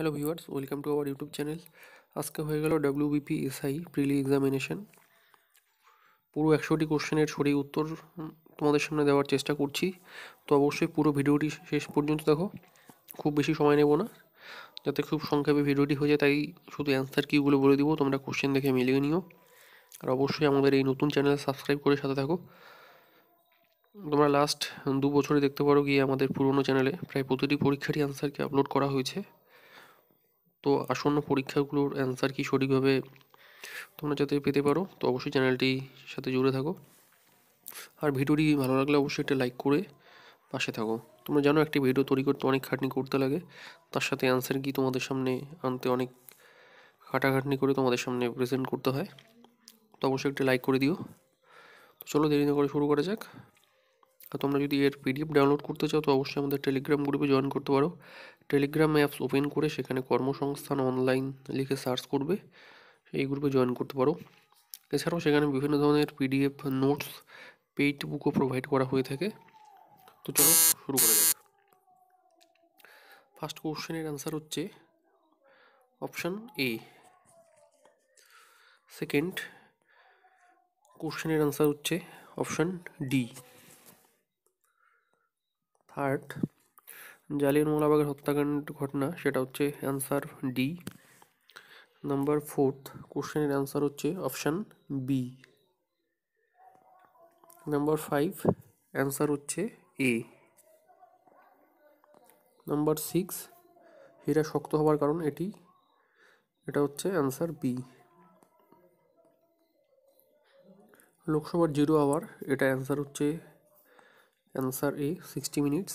hello viewers welcome to our YouTube channel আজকে হয়ে গেল বিপি এসআই প্রিলি এক্সামিনেশান পুরো একশোটি কোশ্চেনের সঠিক উত্তর তোমাদের সামনে দেওয়ার চেষ্টা করছি তো অবশ্যই পুরো ভিডিওটি শেষ পর্যন্ত দেখো খুব বেশি সময় নেব না যাতে খুব সংক্ষেপে ভিডিওটি হয়ে যায় তাই শুধু অ্যান্সার কীগুলো বলে দিব তোমরা কোশ্চেন দেখে মিলিয়ে নিও আর অবশ্যই আমাদের এই নতুন চ্যানেল সাবস্ক্রাইব করে সাথে থাকো তোমরা লাস্ট দু বছরে দেখতে পারো গিয়ে আমাদের পুরনো চ্যানেলে প্রায় প্রতিটি পরীক্ষারই অ্যান্সারকে আপলোড করা হয়েছে তো আসন্ন পরীক্ষাগুলোর অ্যান্সার কি সঠিকভাবে তোমরা যাতে পেতে পারো তো অবশ্যই চ্যানেলটি সাথে জুড়ে থাকো আর ভিডিওটি ভালো লাগলে অবশ্যই একটা লাইক করে পাশে থাকো তোমরা জানো একটি ভিডিও তৈরি করতে অনেক খাটনি করতে লাগে তার সাথে অ্যান্সার কি তোমাদের সামনে আনতে অনেক খাটাখাটনি করে তোমাদের সামনে প্রেজেন্ট করতে হয় তো অবশ্যই একটা লাইক করে দিও তো চলো দেরি না করে শুরু করা যাক তোমরা যদি এর পিডিএফ ডাউনলোড করতে চাও তো অবশ্যই আমাদের টেলিগ্রাম গ্রুপে জয়েন করতে পারো টেলিগ্রাম অ্যাপস ওপেন করে সেখানে কর্মসংস্থান অনলাইন লিখে সার্চ করবে এই গ্রুপে জয়েন করতে পারো এছাড়াও সেখানে বিভিন্ন ধরনের পিডিএফ নোটস পেইড বুকও প্রোভাইড করা হয়ে থাকে তো চলো শুরু করা যাক ফার্স্ট কোশ্চেনের অ্যান্সার হচ্ছে অপশান এ সেকেন্ড কোশ্চেনের অ্যান্সার হচ্ছে অপশান ডি থার্ড মোলাবাগের হত্যাকাণ্ড ঘটনা সেটা হচ্ছে অ্যান্সার ডি নাম্বার ফোর্থ কোশ্চেনের অ্যান্সার হচ্ছে option B number five answer হচ্ছে এ নাম্বার সিক্স হীরা শক্ত হওয়ার কারণ এটি এটা হচ্ছে অ্যান্সার বি লোকসভার জিরো আওয়ার এটা অ্যান্সার হচ্ছে অ্যান্সার এ সিক্সটি মিনিটস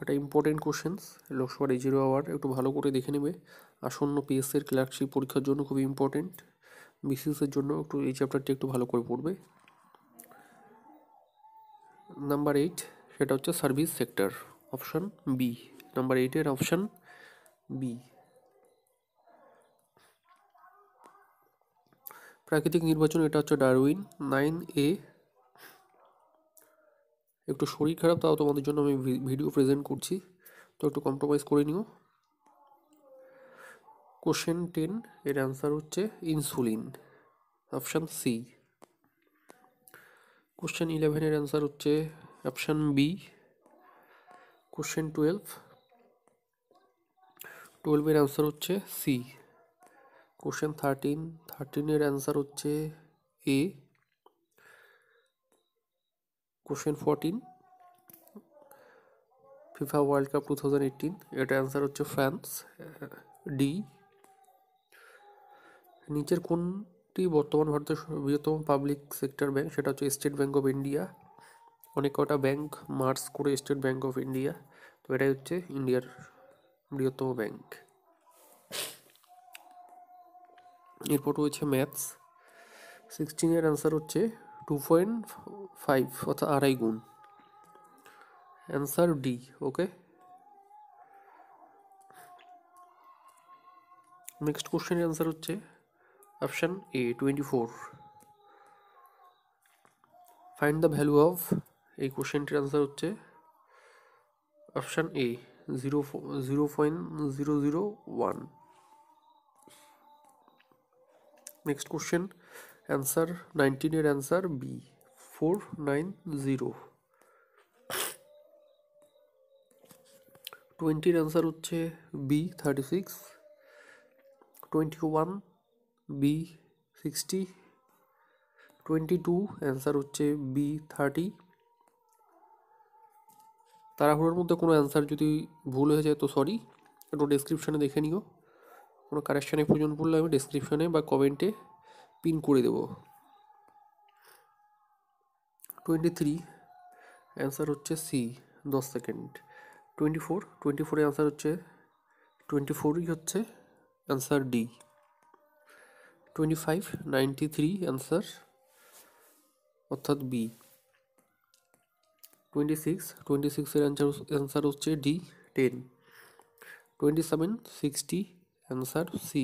একটা ইম্পর্টেন্ট কোশ্চেন্স লোকসভার এই জিরো আওয়ার একটু ভালো করে দেখে নেবে আসন্ন পিএসসির ক্লার্কশিপ পরীক্ষার জন্য খুবই ইম্পর্টেন্ট বিসিএসের জন্য একটু এই চ্যাপ্টারটি একটু ভালো করে পড়বে নাম্বার এইট সেটা হচ্ছে service sector option B number এইটের অপশান বি প্রাকৃতিক নির্বাচন এটা হচ্ছে ডারউইন নাইন এ একটু শরীর খারাপ তাও তোমাদের জন্য আমি ভিডিও প্রেজেন্ট করছি তো একটু কম্প্রোমাইজ করে নিও কোশ্চেন টেন এর অ্যান্সার হচ্ছে ইনসুলিন অপশান সি কোশ্চেন ইলেভেনের অ্যান্সার হচ্ছে অপশান বি কোশ্চেন টুয়েলভ টুয়েলভের অ্যান্সার হচ্ছে সি কোশ্চেন থার্টিন থার্টিনের অ্যান্সার হচ্ছে A question fourteen FIFA world cup two thousand eighteen এটা অ্যান্সার হচ্ছে ফ্রান্স ডি নিচের কোনটি বর্তমান ভারতের বৃহত্তম পাবলিক সেক্টর ব্যাংক সেটা হচ্ছে স্টেট ব্যাঙ্ক অফ ইন্ডিয়া অনেক কটা ব্যাংক মার্স করে স্টেট ব্যাঙ্ক অফ ইন্ডিয়া তো এটাই হচ্ছে ইন্ডিয়ার বৃহত্তম ব্যাংক এরপর রয়েছে ম্যাথস সিক্সটিনের অ্যান্সার হচ্ছে টু পয়েন্ট ফাইভ অর্থাৎ আড়াই গুণ অ্যান্সার ডি ওকে নেক্সট কোশ্চেনের অ্যান্সার হচ্ছে option A twenty four find the value of এই কোশ্চেনটির অ্যান্সার হচ্ছে option A zero zero point zero zero one next question answer নাইনটিনের answer B four nine zero টোয়েন্টির অ্যান্সার হচ্ছে B thirty six twenty one B sixty twenty two answer হচ্ছে B thirty তাড়াহুড়োর মধ্যে কোনো অ্যান্সার যদি ভুল হয়ে যায় তো সরি একটু ডেসক্রিপশানে দেখে নিও কোনো কারেকশানে প্রয়োজন পড়লে আমি ডেসক্রিপশানে বা কমেন্টে পিন করে দেব টোয়েন্টি থ্রি অ্যান্সার হচ্ছে সি দশ সেকেন্ড টোয়েন্টি ফোর টোয়েন্টি ফোরের অ্যান্সার হচ্ছে টোয়েন্টি ফোরই হচ্ছে answer D twenty five ninety three answer অর্থাৎ বি টোয়েন্টি সিক্স টোয়েন্টি সিক্সের অ্যান্সার অ্যান্সার হচ্ছে D ten twenty seven sixty answer C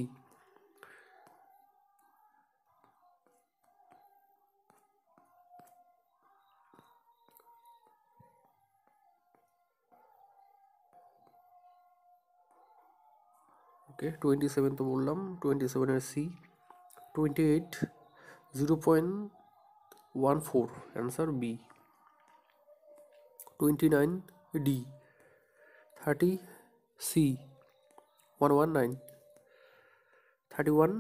okay twenty seven তো বললাম টোয়েন্টি সেভেনের C twenty eight zero point one four answer B twenty nine D thirty C one one nine thirty one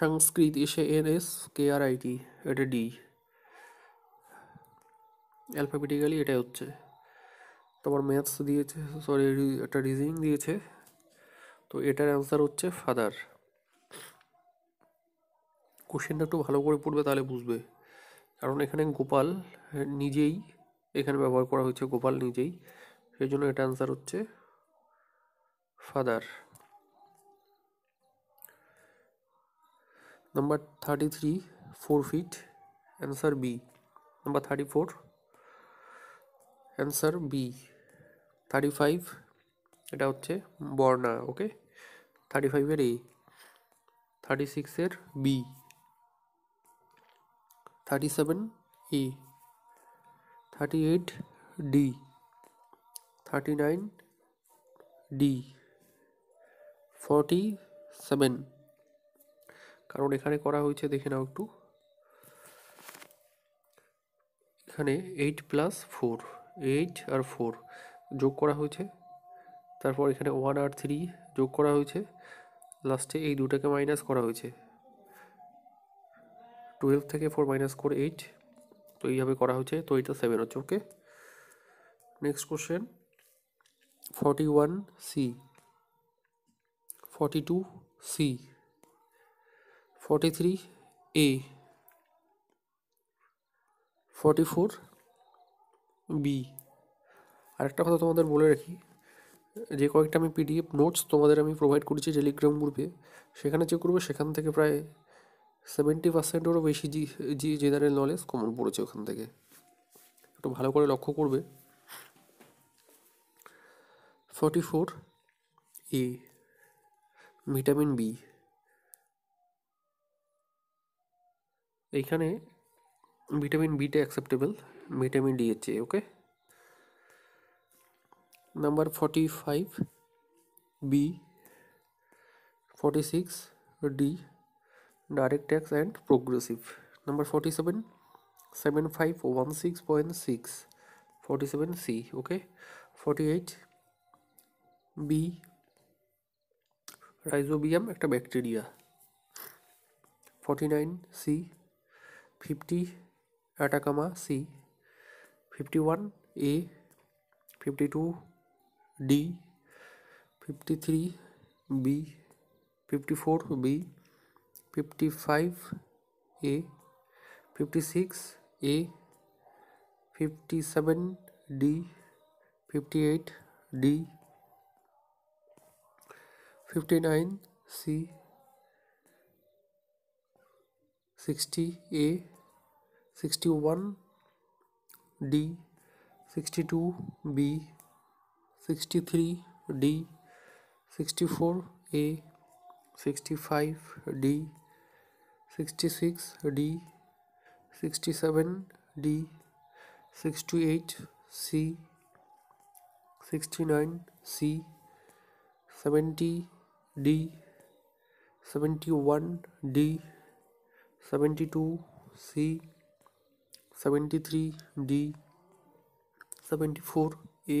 সংস্কৃত এসে N S K R I T এটা D alphabetically এটাই হচ্ছে তোমার maths দিয়েছে sorry একটা রিজনিং দিয়েছে তো এটার অ্যান্সার হচ্ছে ফাদার কোশ্চেনটা একটু ভালো করে পড়বে তাহলে বুঝবে কারণ এখানে গোপাল নিজেই এখানে ব্যবহার করা হয়েছে গোপাল নিজেই সেই জন্য এটা অ্যান্সার হচ্ছে father number thirty three four fit answer B number thirty four answer B thirty five এটা হচ্ছে বর্ণা ওকে থার্টি ফাইভের এ থার্টি সিক্সের B thirty seven A thirty eight D thirty nine D forty seven কারণ এখানে করা হয়েছে দেখে নাও একটু এখানে এইট প্লাস ফোর এইট আর ফোর যোগ করা হয়েছে তারপর এখানে ওয়ান আর থ্রি যোগ করা হয়েছে লাস্টে এই দুটাকে মাইনাস করা হয়েছে টুয়েলভ থেকে ফোর মাইনাস করে এইট তো এইভাবে করা হয়েছে তো এইটা সেভেন হচ্ছে okay next question forty one C forty two C forty three A forty four B আরেকটা কথা তোমাদের বলে রাখি যে কয়েকটা আমি পিডিএফ নোটস তোমাদের আমি প্রোভাইড করেছি টেলিগ্রাম গ্রুপে সেখানে চেক করবে সেখান থেকে প্রায় সেভেন্টি পার্সেন্টেরও বেশি G G general knowledge common পড়েছে ওখান থেকে একটু ভালো করে লক্ষ্য করবে forty four A vitamin B এইখানে vitamin beta acceptable vitamin D এর চেয়ে okay number forty five B forty six D direct tax and progressive number forty seven seven five one six point six forty seven C okay forty eight B rhizobium एक bacteria forty nine C fifty Atacama C fifty one A fifty two D fifty three B fifty four B fifty five A fifty six A fifty seven D fifty eight D fifty nine C sixty A sixty one D sixty two B 63D, 64A, 65D, 66D, 67D, 68C, 69C, 70D, 71D, 72C, 73D, 74A,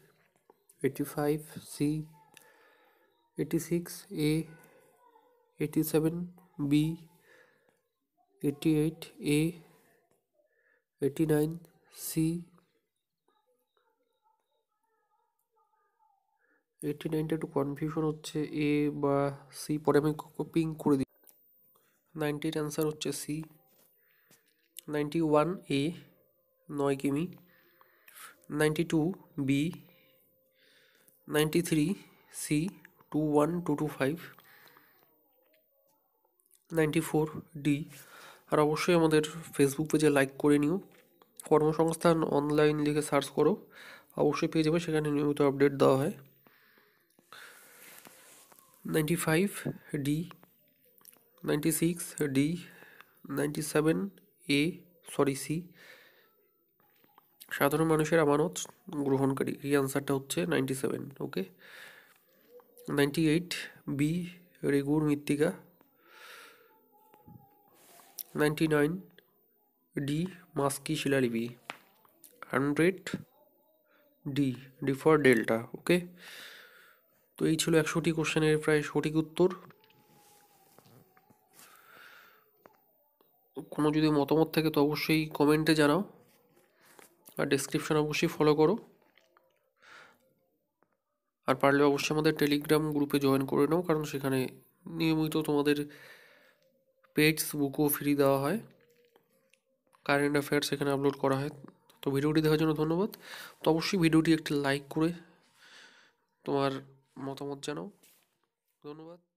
85 C 86 A 87 B 88 A 89 C 89 নাইনটা একটু confusion হচ্ছে এ বা C পরে আমি copying করে দিই নাইনটির answer হচ্ছে সি নাইনটি ওয়ান এ নয় কিমি ninety two B ninety three C two one two two five ninety four D আর অবশ্যই আমাদের ফেসবুক পেজে লাইক করে নিও কর্মসংস্থান অনলাইন লিখে সার্চ করো অবশ্যই পেয়ে যাবে সেখানে নিয়মিত আপডেট দেওয়া হয় ninety five D ninety six D ninety seven A sorry C সাধারণ মানুষের আমানত গ্রহণকারী এই আনসারটা হচ্ছে ninety seven okay ninety eight B রেগুর মৃত্তিকা নাইনটি নাইন ডি মাস্কি শিলালিপি hundred D D for delta okay তো এই ছিল একশোটি কোশ্চেনের প্রায় সঠিক উত্তর কোনো যদি মতামত থাকে তো অবশ্যই কমেন্টে জানাও আর ডিসক্রিপশান অবশ্যই ফলো করো আর পারলে অবশ্যই আমাদের টেলিগ্রাম গ্রুপে জয়েন করে নাও কারণ সেখানে নিয়মিত তোমাদের পেজস বুকও ফ্রি দেওয়া হয় কারেন্ট অ্যাফেয়ার্স সেখানে আপলোড করা হয় তো ভিডিওটি দেখার জন্য ধন্যবাদ তো অবশ্যই ভিডিওটি একটি লাইক করে তোমার মতামত জানাও ধন্যবাদ